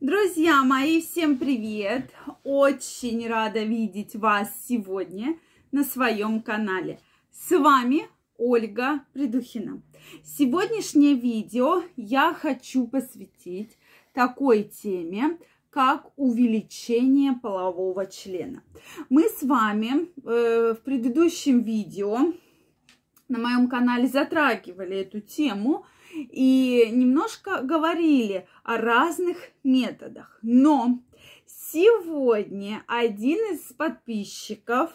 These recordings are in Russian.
Друзья мои, всем привет! Очень рада видеть вас сегодня на своем канале. С вами Ольга Придухина. Сегодняшнее видео я хочу посвятить такой теме, как увеличение полового члена. Мы с вами э, в предыдущем видео на моем канале затрагивали эту тему – и немножко говорили о разных методах. Но сегодня один из подписчиков,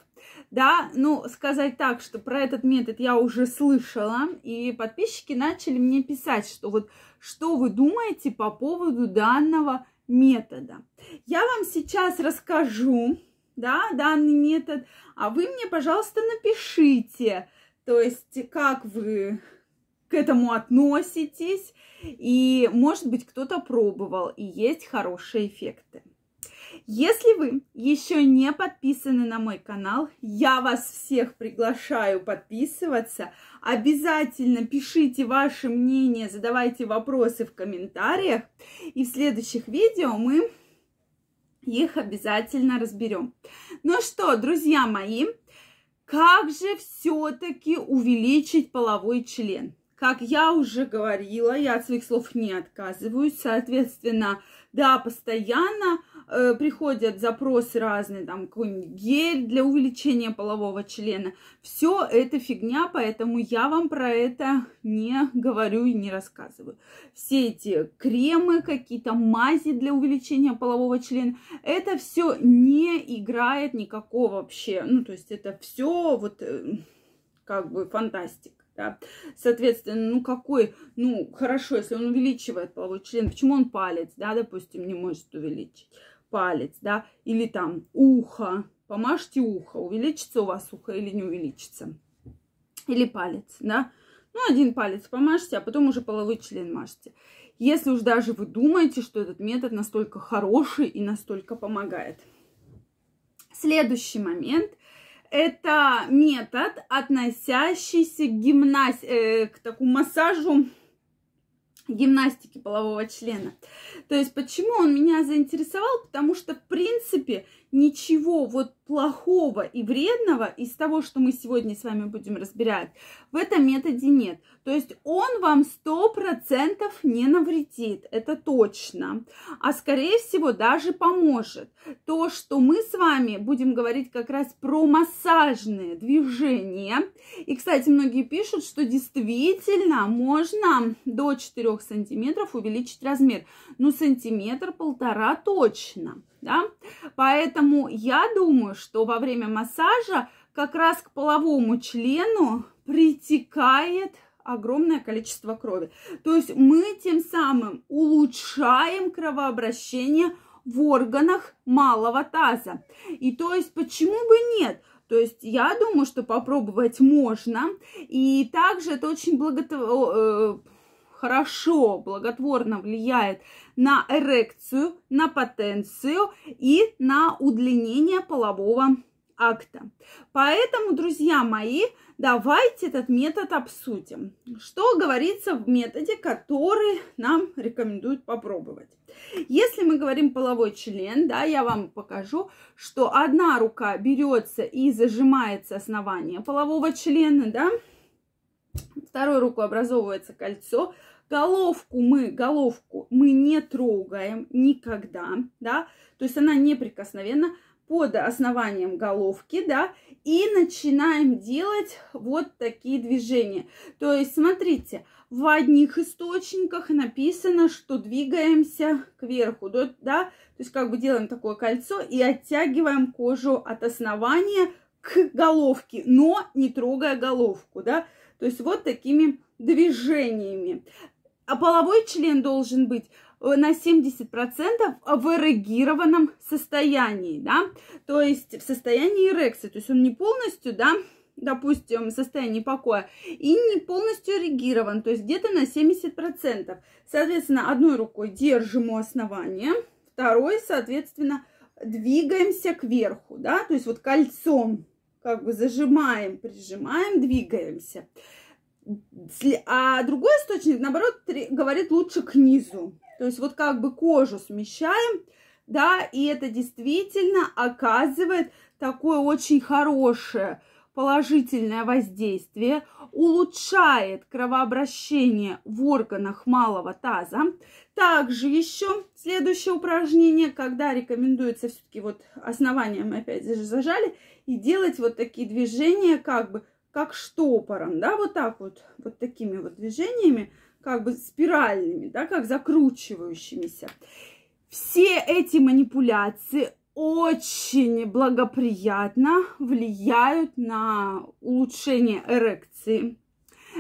да, ну, сказать так, что про этот метод я уже слышала, и подписчики начали мне писать, что вот что вы думаете по поводу данного метода. Я вам сейчас расскажу, да, данный метод, а вы мне, пожалуйста, напишите, то есть как вы к этому относитесь. И, может быть, кто-то пробовал, и есть хорошие эффекты. Если вы еще не подписаны на мой канал, я вас всех приглашаю подписываться. Обязательно пишите ваше мнение, задавайте вопросы в комментариях. И в следующих видео мы их обязательно разберем. Ну что, друзья мои, как же все-таки увеличить половой член? Как я уже говорила, я от своих слов не отказываюсь. Соответственно, да, постоянно э, приходят запросы разные, там какой-нибудь гель для увеличения полового члена. Все это фигня, поэтому я вам про это не говорю и не рассказываю. Все эти кремы, какие-то мази для увеличения полового члена, это все не играет никакого вообще. Ну, то есть это все вот э, как бы фантастика. Да? Соответственно, ну какой, ну хорошо, если он увеличивает половой член, почему он палец, да, допустим, не может увеличить палец, да, или там ухо, помажьте ухо, увеличится у вас ухо или не увеличится, или палец, да, ну один палец помажьте, а потом уже половой член мажьте. Если уж даже вы думаете, что этот метод настолько хороший и настолько помогает. Следующий момент – это метод, относящийся к гимназ... э, к такому массажу гимнастики полового члена. То есть почему он меня заинтересовал? Потому что, в принципе, ничего вот плохого и вредного из того, что мы сегодня с вами будем разбирать, в этом методе нет. То есть он вам 100% не навредит, это точно, а скорее всего даже поможет. То, что мы с вами будем говорить как раз про массажные движения. И, кстати, многие пишут, что действительно можно до 4 сантиметров увеличить размер. Ну, сантиметр-полтора точно, да? Поэтому я думаю, что во время массажа как раз к половому члену притекает огромное количество крови. То есть мы тем самым улучшаем кровообращение в органах малого таза. И то есть почему бы нет? То есть я думаю, что попробовать можно. И также это очень благото... Э, хорошо, благотворно влияет на эрекцию, на потенцию и на удлинение полового акта. Поэтому, друзья мои, давайте этот метод обсудим. Что говорится в методе, который нам рекомендуют попробовать. Если мы говорим половой член, да, я вам покажу, что одна рука берется и зажимается основание полового члена, да, второй рукой образовывается кольцо, Головку мы, головку мы не трогаем никогда, да, то есть она неприкосновенна под основанием головки, да, и начинаем делать вот такие движения. То есть, смотрите, в одних источниках написано, что двигаемся кверху, да, да, то есть как бы делаем такое кольцо и оттягиваем кожу от основания к головке, но не трогая головку, да, то есть вот такими движениями а половой член должен быть э, на 70% в эрегированном состоянии, да, то есть в состоянии эрекции, то есть он не полностью, да, допустим, состоянии покоя, и не полностью эрегирован, то есть где-то на 70%. Соответственно, одной рукой держим у основания, второй, соответственно, двигаемся кверху, да, то есть вот кольцом как бы зажимаем, прижимаем, двигаемся. А другой источник, наоборот, говорит лучше к низу. То есть вот как бы кожу смещаем, да, и это действительно оказывает такое очень хорошее положительное воздействие, улучшает кровообращение в органах малого таза. Также еще следующее упражнение, когда рекомендуется все-таки вот мы опять же зажали, и делать вот такие движения как бы как штопором, да, вот так вот, вот такими вот движениями, как бы спиральными, да, как закручивающимися. Все эти манипуляции очень благоприятно влияют на улучшение эрекции,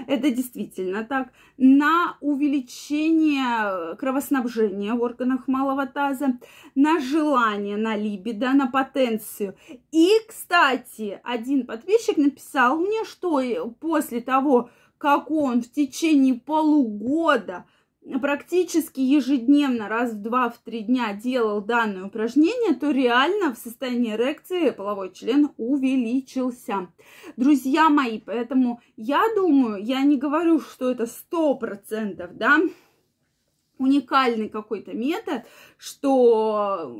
это действительно так, на увеличение э, кровоснабжения в органах малого таза, на желание, на либидо, на потенцию. И, кстати, один подписчик написал мне, что э, после того, как он в течение полугода – практически ежедневно раз в два, в три дня делал данное упражнение, то реально в состоянии эрекции половой член увеличился. Друзья мои, поэтому я думаю, я не говорю, что это сто процентов, да, уникальный какой-то метод, что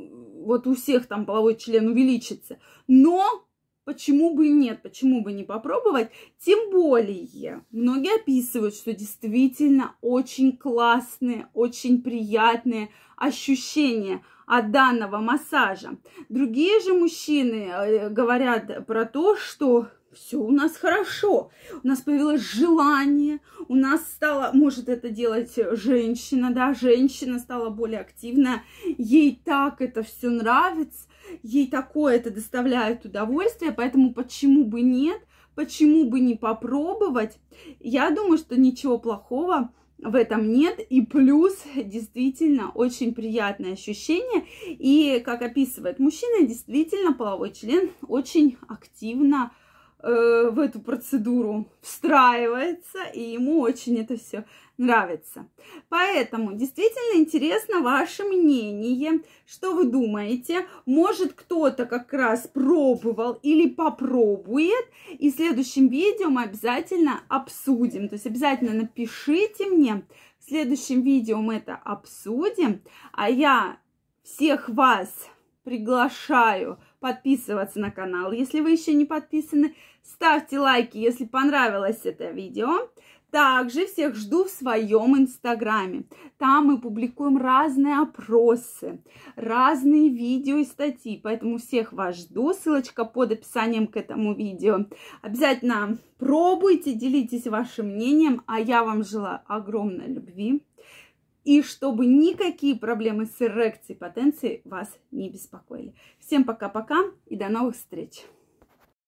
вот у всех там половой член увеличится. Но Почему бы и нет, почему бы не попробовать? Тем более, многие описывают, что действительно очень классные, очень приятные ощущения от данного массажа. Другие же мужчины э, говорят про то, что все у нас хорошо, у нас появилось желание, у нас стало, может это делать женщина, да, женщина стала более активна, ей так это все нравится, ей такое это доставляет удовольствие, поэтому почему бы нет, почему бы не попробовать. Я думаю, что ничего плохого в этом нет. И плюс действительно очень приятное ощущение. И, как описывает мужчина, действительно половой член очень активно Э, в эту процедуру встраивается, и ему очень это все нравится. Поэтому действительно интересно ваше мнение, что вы думаете. Может кто-то как раз пробовал или попробует, и в следующем видео мы обязательно обсудим. То есть обязательно напишите мне, в следующем видео мы это обсудим, а я всех вас приглашаю подписываться на канал, если вы еще не подписаны. Ставьте лайки, если понравилось это видео. Также всех жду в своем инстаграме. Там мы публикуем разные опросы, разные видео и статьи. Поэтому всех вас жду. Ссылочка под описанием к этому видео. Обязательно пробуйте, делитесь вашим мнением. А я вам желаю огромной любви, и чтобы никакие проблемы с эрекцией потенцией вас не беспокоили. Всем пока-пока и до новых встреч!